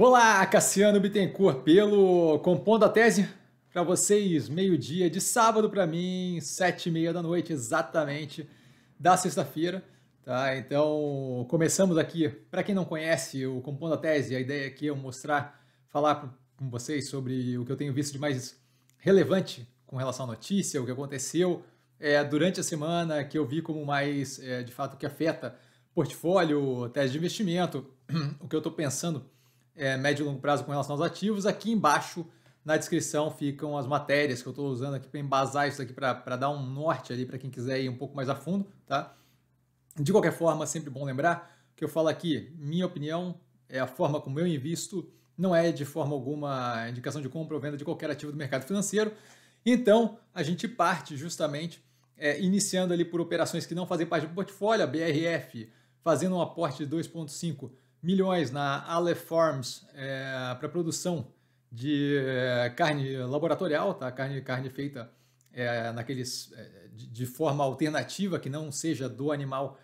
Olá, Cassiano Bittencourt pelo Compondo a Tese para vocês, meio-dia de sábado para mim, sete e meia da noite exatamente da sexta-feira. Tá? Então, começamos aqui. Para quem não conhece o Compondo a Tese, a ideia aqui é eu mostrar, falar com vocês sobre o que eu tenho visto de mais relevante com relação à notícia, o que aconteceu é, durante a semana, que eu vi como mais, é, de fato, que afeta portfólio, tese de investimento, o que eu estou pensando é, médio e longo prazo com relação aos ativos. Aqui embaixo, na descrição, ficam as matérias que eu estou usando aqui para embasar isso aqui, para dar um norte ali para quem quiser ir um pouco mais a fundo, tá? De qualquer forma, é sempre bom lembrar que eu falo aqui, minha opinião é a forma como eu invisto, não é de forma alguma indicação de compra ou venda de qualquer ativo do mercado financeiro. Então, a gente parte justamente é, iniciando ali por operações que não fazem parte do portfólio, a BRF fazendo um aporte de 2,5 milhões na Ale Farms é, para produção de é, carne laboratorial, tá? carne, carne feita é, naqueles, é, de, de, forma alternativa, que não seja do animal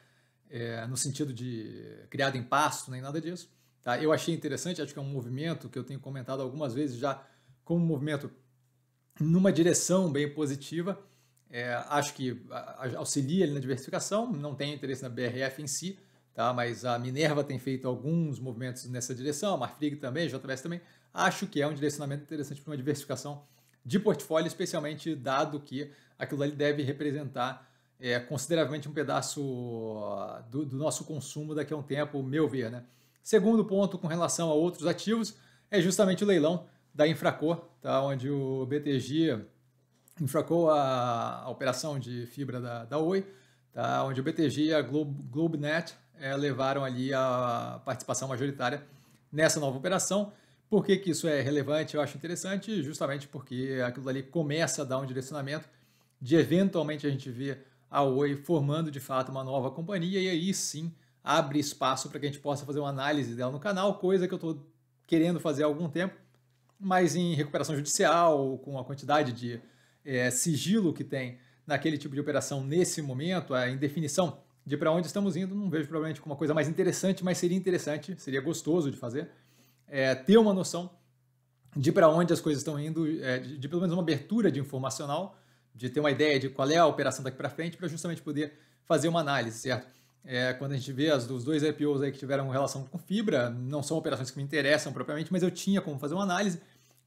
é, no sentido de criado em pasto, nem nada disso. Tá? Eu achei interessante, acho que é um movimento que eu tenho comentado algumas vezes já como um movimento numa direção bem positiva. É, acho que auxilia na diversificação, não tem interesse na BRF em si, tá? mas a Minerva tem feito alguns movimentos nessa direção, a Marfrig também, a JBS também. Acho que é um direcionamento interessante para uma diversificação de portfólio, especialmente dado que aquilo ali deve representar é, consideravelmente um pedaço ah, do, do, nosso consumo daqui a um tempo, meu ver. Né? Segundo ponto com relação a outros ativos é justamente o leilão da Infracor, tá? onde o BTG infracou a, a operação de fibra da, da Oi, tá? onde o BTG e a Globo, GlobeNet é, levaram ali a participação majoritária nessa nova operação. Por que, que isso é relevante? Eu acho interessante, justamente porque aquilo ali começa a dar um direcionamento de eventualmente a gente ver a Oi formando de fato uma nova companhia e aí sim abre espaço para que a gente possa fazer uma análise dela no canal, coisa que eu estou querendo fazer há algum tempo, mas em recuperação judicial, com a quantidade de é, sigilo que tem naquele tipo de operação nesse momento, a indefinição de para onde estamos indo, não vejo provavelmente como uma coisa mais interessante, mas seria interessante, seria gostoso de fazer, é, ter uma noção de para onde as coisas estão indo, é, de, de, pelo menos uma abertura de informacional, de ter uma ideia de qual é a operação daqui para frente, para justamente poder fazer uma análise, certo? É, quando a gente vê as, os dois IPOs aí que tiveram relação com fibra, não são operações que me interessam propriamente, mas eu tinha como fazer uma análise,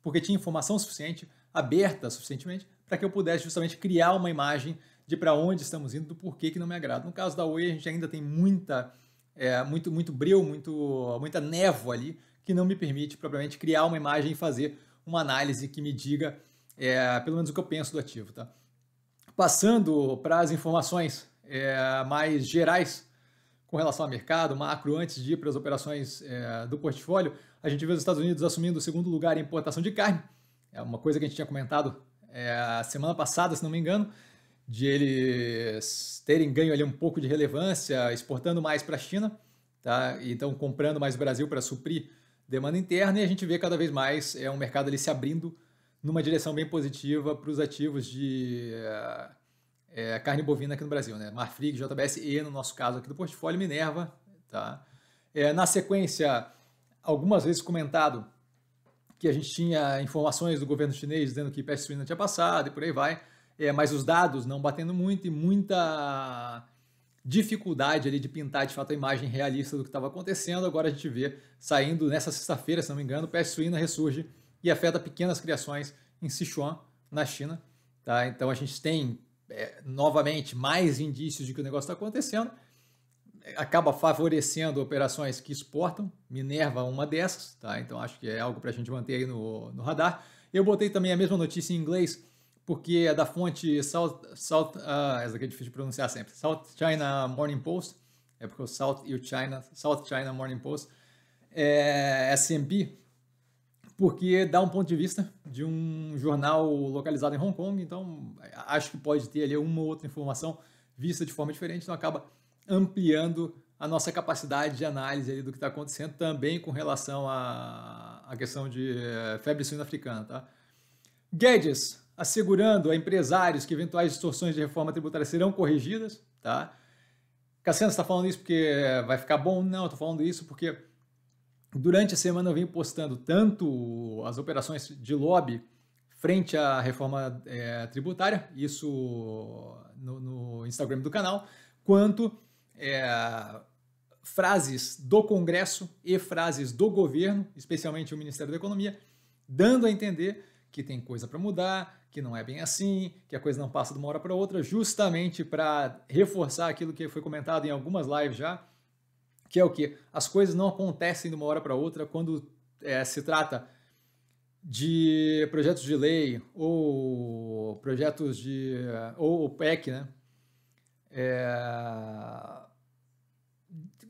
porque tinha informação suficiente, aberta suficientemente, para que eu pudesse justamente criar uma imagem de para onde estamos indo, do porquê que não me agrada. No caso da Oi, a gente ainda tem muita, é, muito, muito breu, muito, muita névoa ali, que não me permite propriamente criar uma imagem e fazer uma análise que me diga é, pelo menos o que eu penso do ativo. Tá? Passando para as informações é, mais gerais com relação ao mercado, macro, antes de ir para as operações é, do portfólio, a gente vê os Estados Unidos assumindo o segundo lugar em importação de carne, é uma coisa que a gente tinha comentado é, semana passada, se não me engano, de eles terem ganho ali um pouco de relevância, exportando mais para a China, tá? então comprando mais Brasil para suprir demanda interna, e a gente vê cada vez mais é um mercado ali se abrindo numa direção bem positiva para os ativos de é, carne bovina aqui no Brasil, né? Marfrig, JBS e, no nosso caso aqui do portfólio, Minerva. Tá? É, na sequência, algumas vezes comentado que a gente tinha informações do governo chinês dizendo que peste suína tinha passado e por aí vai é, mas os dados não batendo muito e muita dificuldade ali de pintar de fato a imagem realista do que estava acontecendo. Agora a gente vê saindo nessa sexta-feira, se não me engano, peste suína ressurge e afeta pequenas criações em Sichuan, na China. Tá? Então a gente tem é, novamente mais indícios de que o negócio está acontecendo. Acaba favorecendo operações que exportam. Minerva é uma dessas, tá? Então acho que é algo para a gente manter aí no, no radar. Eu botei também a mesma notícia em inglês porque é da fonte South, South uh, essa aqui é difícil de pronunciar sempre, South China Morning Post, é porque o South e o China, South China Morning Post, é SMP, porque dá um ponto de vista de um jornal localizado em Hong Kong, então acho que pode ter ali uma ou outra informação vista de forma diferente, então acaba ampliando a nossa capacidade de análise ali do que está acontecendo também com relação à, à questão de eh, febre suína africana, tá? Guedes, assegurando a empresários que eventuais distorções de reforma tributária serão corrigidas, tá? Cassiano, está falando isso porque vai ficar bom? Não, estou falando isso porque durante a semana eu venho postando tanto as operações de lobby frente à reforma é, tributária, isso no, no, Instagram do canal, quanto é, frases do Congresso e frases do governo, especialmente o Ministério da Economia, dando a entender que tem coisa para mudar, que não é bem assim, que a coisa não passa de uma hora para outra, justamente para reforçar aquilo que foi comentado em algumas lives já, que é o que as coisas não acontecem de uma hora para outra quando é, se trata de projetos de lei ou projetos de ou PEC, né? É,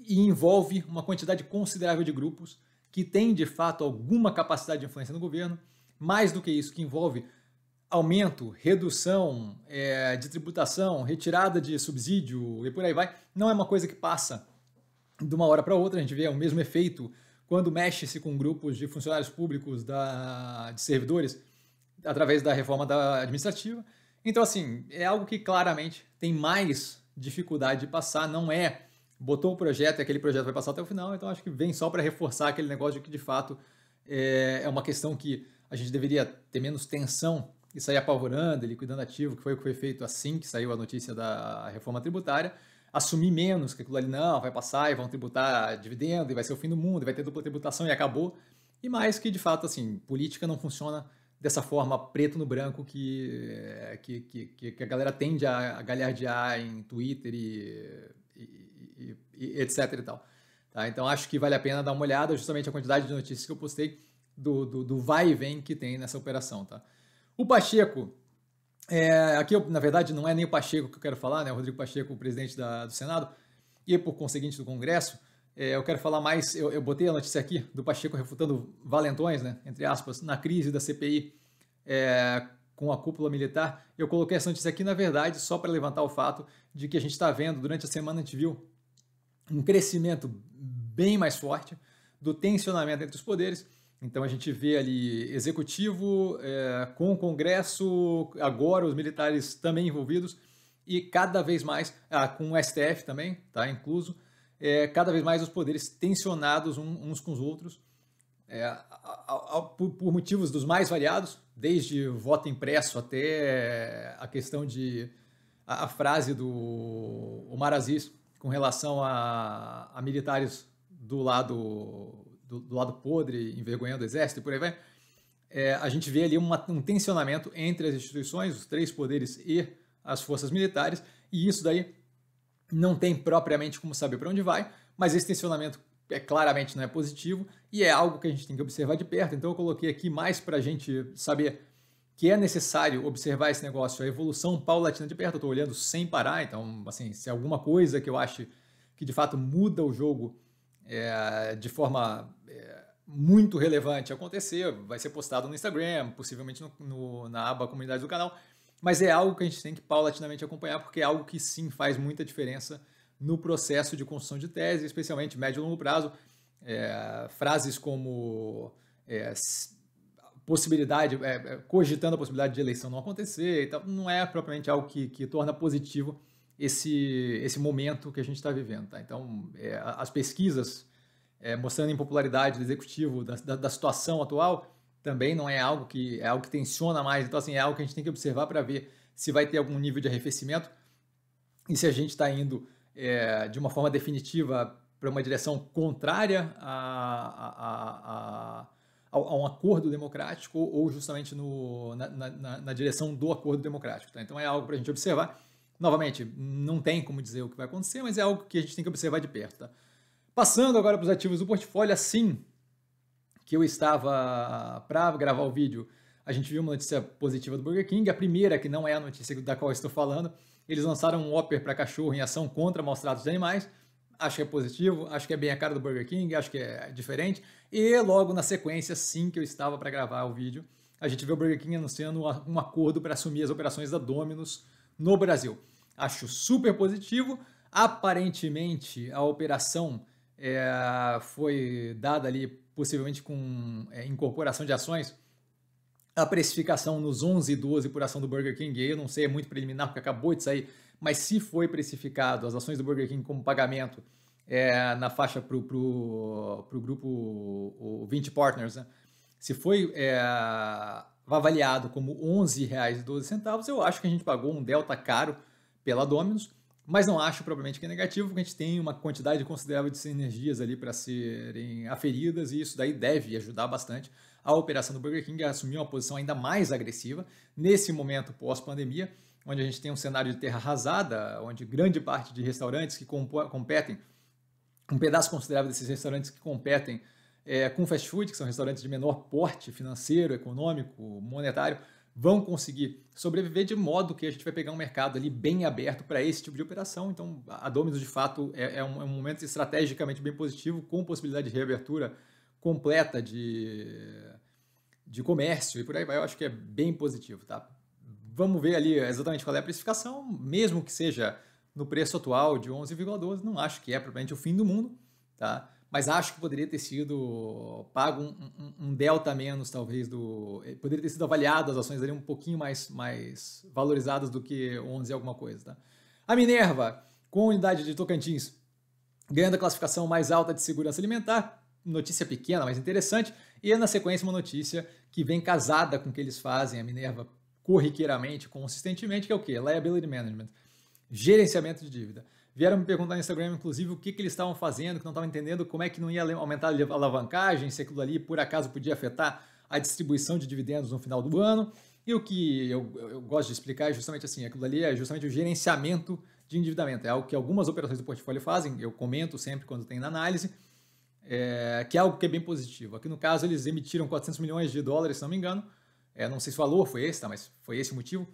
e envolve uma quantidade considerável de grupos que tem de fato alguma capacidade de influência no governo mais do que isso, que envolve aumento, redução é, de tributação, retirada de subsídio e por aí vai, não é uma coisa que passa de uma hora para outra. A gente vê o mesmo efeito quando mexe-se com grupos de funcionários públicos, da, de servidores, através da reforma da administrativa. Então, assim, é algo que claramente tem mais dificuldade de passar, não é botou o projeto e aquele projeto vai passar até o final, então acho que vem só para reforçar aquele negócio de que, de fato, é, é uma questão que a gente deveria ter menos tensão e sair apavorando, liquidando ativo, que foi o que foi feito assim que saiu a notícia da reforma tributária, assumir menos que aquilo ali não, vai passar e vão tributar dividendo e vai ser o fim do mundo, e vai ter dupla tributação e acabou. E mais que, de fato, assim, política não funciona dessa forma preto no branco que, eh, que, que, que a galera tende a galhardear em Twitter e, e, e, e etc e tal. Tá? Então acho que vale a pena dar uma olhada justamente a quantidade de notícias que eu postei do, do, do vai e vem que tem nessa operação, tá? O Pacheco, é, aqui eu, na verdade não é nem o Pacheco que eu quero falar, né? O Rodrigo Pacheco, o presidente da, do Senado e por conseguinte do Congresso, é, eu quero falar mais, eu, eu, botei a notícia aqui do Pacheco refutando valentões, né? Entre aspas, na crise da CPI é, com a cúpula militar. Eu coloquei essa notícia aqui, na verdade, só para levantar o fato de que a gente está vendo, durante a semana a gente viu um crescimento bem mais forte do tensionamento entre os poderes então a gente vê ali executivo é, com o Congresso, agora os militares também envolvidos e cada vez mais, ah, com o STF também, tá incluso, é, cada vez mais os poderes tensionados uns com os outros, é, a, a, a, por, por, motivos dos mais variados, desde voto impresso até a questão de a, frase do Omar Aziz com relação a militares do lado do, do lado podre, envergonhando o exército e por aí vai, é, a gente vê ali uma, um tensionamento entre as instituições, os três poderes e as forças militares, e isso daí não tem propriamente como saber para onde vai, mas esse tensionamento é claramente não é positivo e é algo que a gente tem que observar de perto. Então eu coloquei aqui mais para a gente saber que é necessário observar esse negócio, a evolução paulatina de perto. Eu estou olhando sem parar, então assim, se é alguma coisa que eu acho que de fato muda o jogo é, de forma é, muito relevante acontecer, vai ser postado no Instagram, possivelmente no, no, na aba comunidade do canal, mas é algo que a gente tem que paulatinamente acompanhar, porque é algo que sim faz muita diferença no processo de construção de tese, especialmente médio e longo prazo. É, frases como é, possibilidade, é, é, cogitando a possibilidade de eleição não acontecer e tal, não é propriamente algo que, que torna positivo esse, esse momento que a gente está vivendo. Tá? Então, é, as pesquisas é, mostrando a impopularidade do executivo, da, da, da, situação atual, também não é algo que é algo que tensiona mais. Então, assim, é algo que a gente tem que observar para ver se vai ter algum nível de arrefecimento e se a gente está indo é, de uma forma definitiva para uma direção contrária a, a, a, a, um acordo democrático ou, justamente no, na, na, na direção do acordo democrático. Tá? Então, é algo para a gente observar Novamente, não tem como dizer o que vai acontecer, mas é algo que a gente tem que observar de perto. Tá? Passando agora para os ativos do portfólio, assim que eu estava para gravar o vídeo, a gente viu uma notícia positiva do Burger King, a primeira, que não é a notícia da qual estou falando, eles lançaram um Whopper para cachorro em ação contra maus-tratos de animais, acho que é positivo, acho que é bem a cara do Burger King, acho que é diferente. E logo na sequência, assim que eu estava para gravar o vídeo, a gente viu o Burger King anunciando um acordo para assumir as operações da Domino's no Brasil. Acho super positivo. Aparentemente, a operação é, foi dada ali, possivelmente com é, incorporação de ações. A precificação nos 11 e 12 por ação do Burger King, eu não sei, é muito preliminar porque acabou de sair, mas se foi precificado as ações do Burger King como pagamento é, na faixa para o grupo o 20 Partners, né? se foi é, avaliado como R$ 11,12, eu acho que a gente pagou um delta caro pela Dominus, mas não acho provavelmente que é negativo, porque a gente tem uma quantidade considerável de sinergias ali para serem aferidas e isso daí deve ajudar bastante a operação do Burger King a assumir uma posição ainda mais agressiva nesse momento pós-pandemia, onde a gente tem um cenário de terra arrasada, onde grande parte de restaurantes que competem, um pedaço considerável desses restaurantes que competem é, com fast food, que são restaurantes de menor porte financeiro, econômico, monetário, vão conseguir sobreviver de modo que a gente vai pegar um mercado ali bem aberto para esse tipo de operação. Então, a Domino's, de fato, é, é, um, é, um, momento estrategicamente bem positivo, com possibilidade de reabertura completa de, de comércio e por aí vai. Eu acho que é bem positivo, tá? Vamos ver ali exatamente qual é a precificação, mesmo que seja no preço atual de 11,12, não acho que é propriamente o fim do mundo, tá? mas acho que poderia ter sido pago um, um, um delta menos, talvez, do. Eh, poderia ter sido avaliado as ações ali um pouquinho mais, mais valorizadas do que 11 alguma coisa. Tá? A Minerva, com unidade de Tocantins, ganhando a classificação mais alta de segurança alimentar, notícia pequena, mas interessante, e na sequência uma notícia que vem casada com o que eles fazem, a Minerva corriqueiramente, consistentemente, que é o quê? Liability Management, gerenciamento de dívida. Vieram me perguntar no Instagram, inclusive, o que, que eles estavam fazendo, que não estavam entendendo, como é que não ia aumentar a alavancagem, se aquilo ali por acaso podia afetar a distribuição de dividendos no final do ano. E o que eu, eu gosto de explicar é justamente assim, aquilo ali é justamente o gerenciamento de endividamento. É algo que algumas operações do portfólio fazem, eu comento sempre quando tem na análise, é, que é algo que é bem positivo. Aqui no caso eles emitiram 400 milhões de dólares, se não me engano, é, não sei se o valor foi esse, tá, mas foi esse o motivo,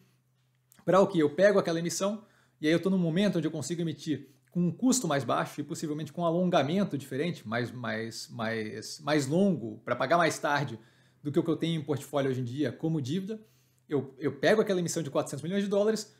para o que eu pego aquela emissão, e aí eu estou num momento onde eu consigo emitir com um custo mais baixo e possivelmente com um alongamento diferente, mais, mais, mais, mais longo, para pagar mais tarde do que o que eu tenho em portfólio hoje em dia como dívida, eu, eu pego aquela emissão de 400 milhões de dólares,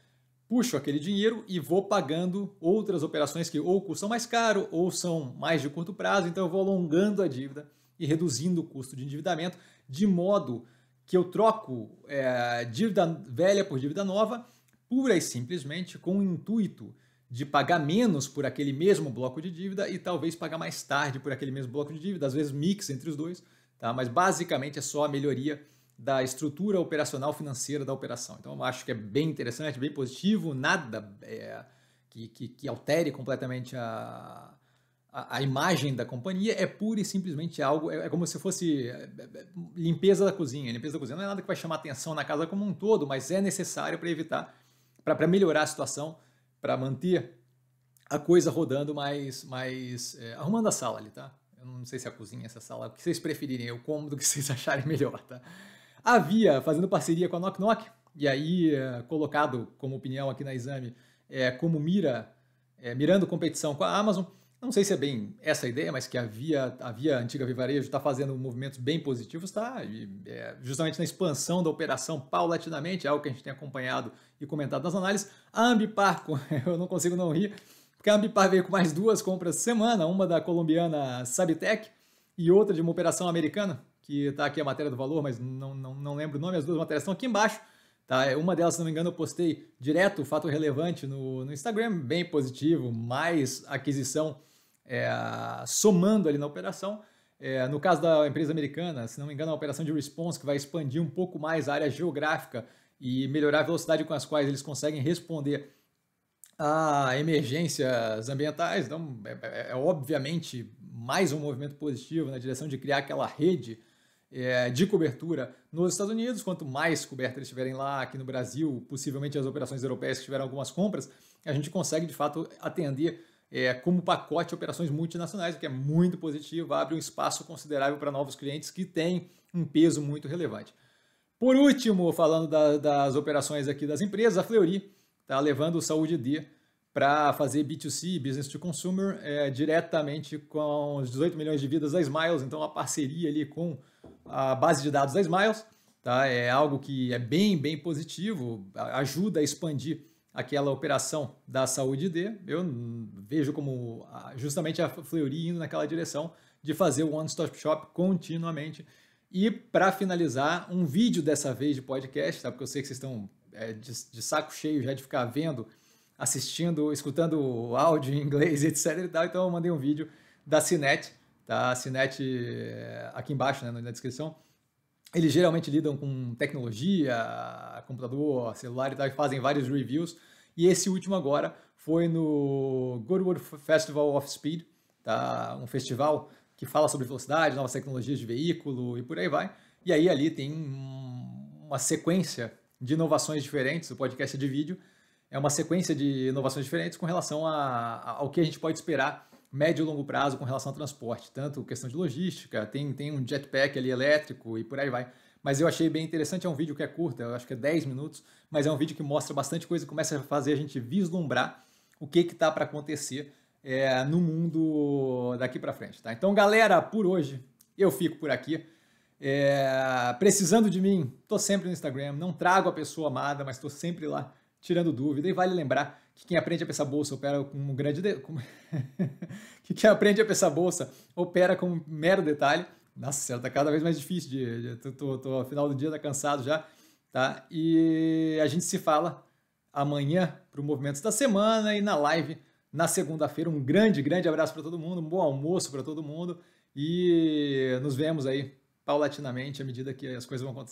puxo aquele dinheiro e vou pagando outras operações que ou custam mais caro ou são mais de curto prazo, então eu vou alongando a dívida e reduzindo o custo de endividamento, de modo que eu troco é, dívida velha por dívida nova pura e simplesmente com o intuito de pagar menos por aquele mesmo bloco de dívida e talvez pagar mais tarde por aquele mesmo bloco de dívida, às vezes mix entre os dois, tá? mas basicamente é só a melhoria da estrutura operacional financeira da operação. Então eu acho que é bem interessante, bem positivo, nada é, que, que, que, altere completamente a, a, a, imagem da companhia, é pura e simplesmente algo, é, é como se fosse é, é, limpeza da cozinha. Limpeza da cozinha não é nada que vai chamar atenção na casa como um todo, mas é necessário para evitar para melhorar a situação, para manter a coisa rodando mais, mais é, arrumando a sala ali, tá? Eu não sei se é a cozinha, essa sala, o que vocês preferirem, o cômodo que vocês acharem melhor, tá? Havia fazendo parceria com a Knock Knock, e aí é, colocado como opinião aqui na exame, é, como mira, é, mirando competição com a Amazon, não sei se é bem essa ideia, mas que a via, antiga Vivarejo está fazendo movimentos bem positivos, tá? E, é, justamente na expansão da operação paulatinamente, é algo que a gente tem acompanhado e comentado nas análises. A Ambipar, eu não consigo não rir, porque a Ambipar veio com mais duas compras semana, uma da colombiana Sabitec e outra de uma operação americana, que está aqui a matéria do valor, mas não, não, não lembro o nome, as duas matérias estão aqui embaixo. Tá? É, uma delas, se não me engano, eu postei direto o fato relevante no, no Instagram, bem positivo, mais aquisição é, somando ali na operação. É, no caso da empresa americana, se não me engano, a operação de response que vai expandir um pouco mais a área geográfica e melhorar a velocidade com as quais eles conseguem responder a emergências ambientais. Então, é, é, é, é obviamente mais um movimento positivo na direção de criar aquela rede é, de cobertura nos Estados Unidos. Quanto mais coberta eles estiverem lá, aqui no Brasil, possivelmente as operações europeias que tiveram algumas compras, a gente consegue de fato atender é, como pacote de operações multinacionais, o que é muito positivo, abre um espaço considerável para novos clientes que têm um peso muito relevante. Por último, falando da, das operações aqui das empresas, a Fleury está levando o Saúde D para fazer B2C, Business to Consumer, é, diretamente com os 18 milhões de vidas da Smiles, então a parceria ali com a base de dados da Smiles, tá? é algo que é bem, bem positivo, ajuda a expandir aquela operação da saúde D, eu vejo como justamente a Fleury indo naquela direção de fazer o One Stop Shop continuamente. E para finalizar, um vídeo dessa vez de podcast, tá? porque eu sei que vocês estão é, de, de, saco cheio já de ficar vendo, assistindo, escutando áudio em inglês, etc. Então eu mandei um vídeo da Cinet, tá? A Cinet é, aqui embaixo né, na descrição eles geralmente lidam com tecnologia, computador, celular e tal, e fazem vários reviews. E esse último agora foi no Goodwood Festival of Speed, tá? um festival que fala sobre velocidade, novas tecnologias de veículo e por aí vai. E aí ali tem uma sequência de inovações diferentes, o podcast é de vídeo, é uma sequência de inovações diferentes com relação a, a, ao que a gente pode esperar médio e longo prazo com relação ao transporte, tanto questão de logística, tem, tem um jetpack ali elétrico e por aí vai. Mas eu achei bem interessante, é um vídeo que é curto, eu acho que é 10 minutos, mas é um vídeo que mostra bastante coisa, começa a fazer a gente vislumbrar o que que tá para acontecer é, no mundo daqui para frente, tá? Então, galera, por hoje eu fico por aqui. É, precisando de mim, estou sempre no Instagram, não trago a pessoa amada, mas estou sempre lá tirando dúvida. E vale lembrar que quem aprende a pensar bolsa opera com um grande de... que quem aprende a pensar bolsa opera com um mero detalhe. Nossa, certo, tá cada vez mais difícil de, de, tô, tô, ao final do dia tá cansado já, tá? E a gente se fala amanhã para o movimento da semana e na live na segunda-feira. Um grande, grande abraço para todo mundo, um bom almoço para todo mundo e nos vemos aí paulatinamente à medida que as coisas vão acontecer.